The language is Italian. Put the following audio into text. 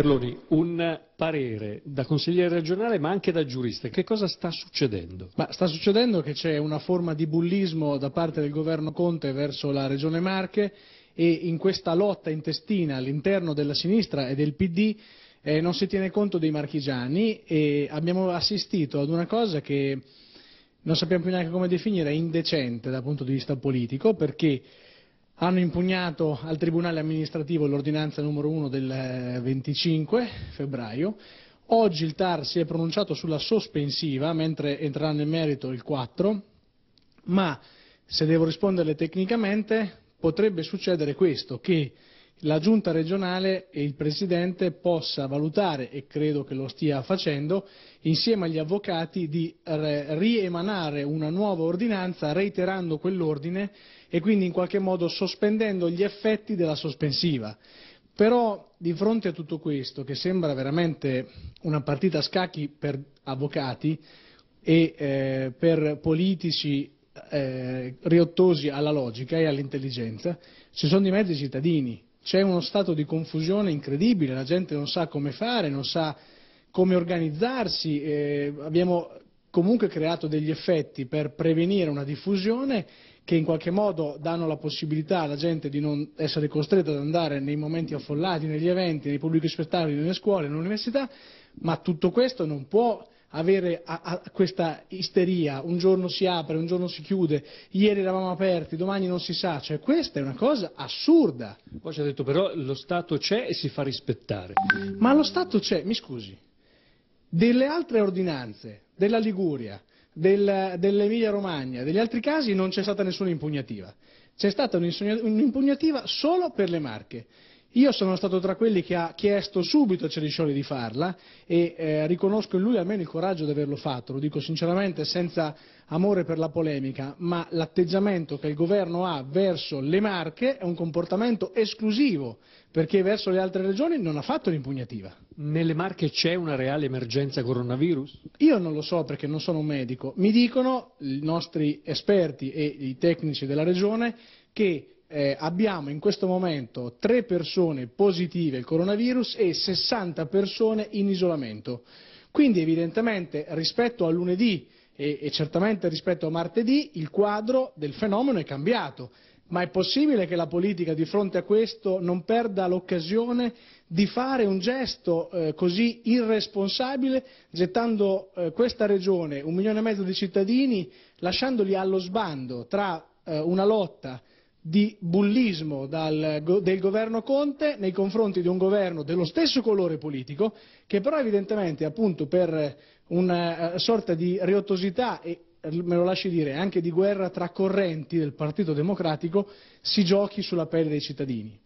Carloni, un parere da consigliere regionale ma anche da giurista. Che cosa sta succedendo? Ma sta succedendo che c'è una forma di bullismo da parte del governo Conte verso la regione Marche e in questa lotta intestina all'interno della sinistra e del PD eh, non si tiene conto dei marchigiani e abbiamo assistito ad una cosa che non sappiamo più neanche come definire, è indecente dal punto di vista politico perché hanno impugnato al tribunale amministrativo l'ordinanza numero 1 del 25 eh, febbraio, oggi il TAR si è pronunciato sulla sospensiva, mentre entrerà nel merito il 4, ma se devo risponderle tecnicamente potrebbe succedere questo, che la Giunta regionale e il presidente possano valutare e credo che lo stia facendo insieme agli avvocati di riemanare una nuova ordinanza reiterando quell'ordine e quindi in qualche modo sospendendo gli effetti della sospensiva. Però, di fronte a tutto questo, che sembra veramente una partita a scacchi per avvocati e eh, per politici eh, riottosi alla logica e all'intelligenza, ci sono di mezzo i cittadini c'è uno stato di confusione incredibile, la gente non sa come fare, non sa come organizzarsi, eh, abbiamo comunque creato degli effetti per prevenire una diffusione che in qualche modo danno la possibilità alla gente di non essere costretta ad andare nei momenti affollati, negli eventi, nei pubblici spettacoli, nelle scuole, nelle università, ma tutto questo non può avere questa isteria: un giorno si apre, un giorno si chiude, ieri eravamo aperti, domani non si sa. Cioè questa è una cosa assurda. Poi ci ha detto però lo Stato c'è e si fa rispettare. Ma lo Stato c'è, mi scusi, delle altre ordinanze, della Liguria, del, dell'Emilia Romagna, degli altri casi non c'è stata nessuna impugnativa. C'è stata un'impugnativa solo per le Marche. Io sono stato tra quelli che ha chiesto subito a Ceriscioli di farla e eh, riconosco in lui almeno il coraggio di averlo fatto, lo dico sinceramente senza amore per la polemica, ma l'atteggiamento che il Governo ha verso le Marche è un comportamento esclusivo, perché verso le altre regioni non ha fatto l'impugnativa. Nelle Marche c'è una reale emergenza coronavirus? Io non lo so perché non sono un medico. Mi dicono i nostri esperti e i tecnici della regione che eh, abbiamo in questo momento 3 persone positive al coronavirus e 60 persone in isolamento. Quindi evidentemente rispetto a lunedì e, e certamente rispetto a martedì il quadro del fenomeno è cambiato. Ma è possibile che la politica di fronte a questo non perda l'occasione di fare un gesto eh, così irresponsabile, gettando eh, questa regione, un milione e mezzo di cittadini, lasciandoli allo sbando tra eh, una lotta di bullismo del Governo Conte nei confronti di un Governo dello stesso colore politico che però evidentemente, appunto per una eh, sorta di riottosità e eh, me lo lasci dire anche di guerra tra correnti del Partito Democratico, si giochi sulla pelle dei cittadini.